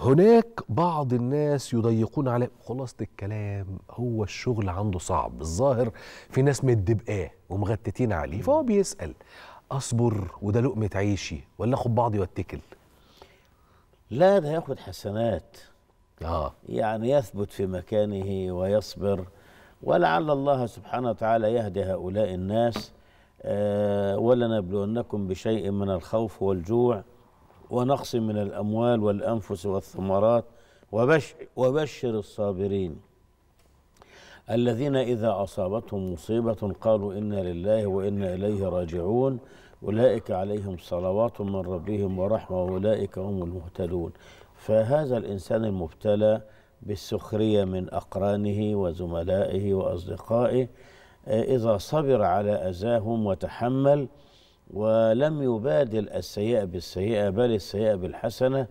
هناك بعض الناس يضيقون عليه خلاصة الكلام هو الشغل عنده صعب الظاهر في ناس مدبقاه ومغتتين عليه فهو بيسأل أصبر وده لقمة عيشي ولا أخد بعضي وأتكل لا ده ياخد حسنات آه. يعني يثبت في مكانه ويصبر ولعل الله سبحانه وتعالى يهدي هؤلاء الناس آه ولنبلونكم بشيء من الخوف والجوع ونقص من الأموال والأنفس والثمرات وبشر, وبشر الصابرين الذين إذا أصابتهم مصيبة قالوا إنا لله وإنا إليه راجعون أولئك عليهم صلوات من ربهم ورحمة وأولئك هم المهتدون فهذا الإنسان المبتلى بالسخرية من أقرانه وزملائه وأصدقائه إذا صبر على أذاهم وتحمل ولم يبادل السيئة بالسيئة بل السيئة بالحسنة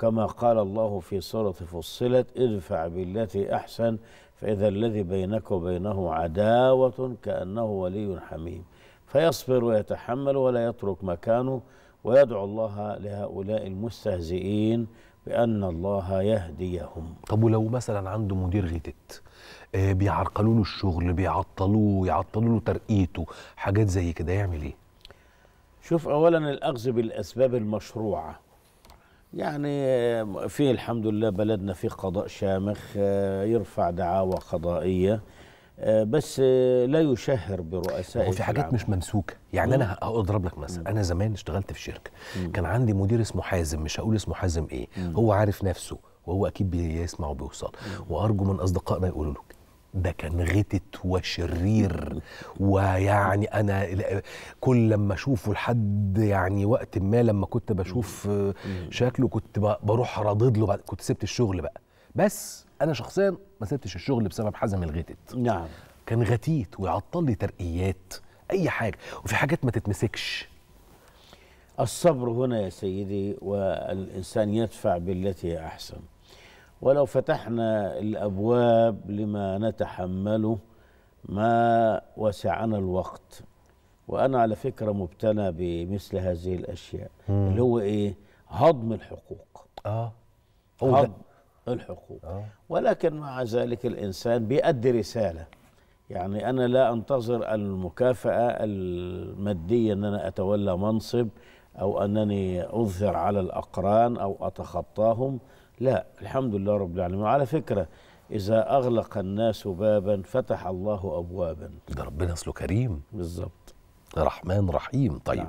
كما قال الله في سورة فصلت ادفع بالتي أحسن فإذا الذي بينك وبينه عداوة كأنه ولي حميم فيصبر ويتحمل ولا يترك مكانه ويدعو الله لهؤلاء المستهزئين بأن الله يهديهم طب ولو مثلا عنده مدير غتت آه، بيعرقلوا له الشغل بيعطلوه يعطلوا له ترقيته حاجات زي كده يعمل ايه شوف اولا الاخذ بالاسباب المشروعه يعني آه، في الحمد لله بلدنا في قضاء شامخ آه، يرفع دعاوى قضائيه آه، بس لا يشهر برؤساء وفي حاجات مش ممسوكه يعني مم. انا هضرب لك مثلا انا زمان اشتغلت في شركه مم. كان عندي مدير اسمه حازم مش هقول اسمه حازم ايه مم. هو عارف نفسه وهو اكيد بيسمع وبيوصل وارجو من اصدقائنا يقولوا له ده كان غتت وشرير ويعني انا كل لما اشوفه لحد يعني وقت ما لما كنت بشوف شكله كنت بروح ردد له كنت سبت الشغل بقى بس انا شخصيا ما سبتش الشغل بسبب حزم الغتت نعم كان غتيت ويعطل لي ترقيات اي حاجه وفي حاجات ما تتمسكش الصبر هنا يا سيدي والانسان يدفع بالتي احسن ولو فتحنا الابواب لما نتحمله ما وسعنا الوقت وانا على فكره مبتلى بمثل هذه الاشياء مم. اللي هو ايه هضم الحقوق اه هضم الحقوق آه. ولكن مع ذلك الانسان بيؤدي رساله يعني انا لا انتظر المكافاه الماديه ان انا اتولى منصب أو أنني أظهر على الأقران أو أتخطاهم لا الحمد لله رب العالمين على فكرة إذا أغلق الناس بابا فتح الله أبوابا ده ربنا أصله كريم بالظبط رحمن رحيم طيب نعم.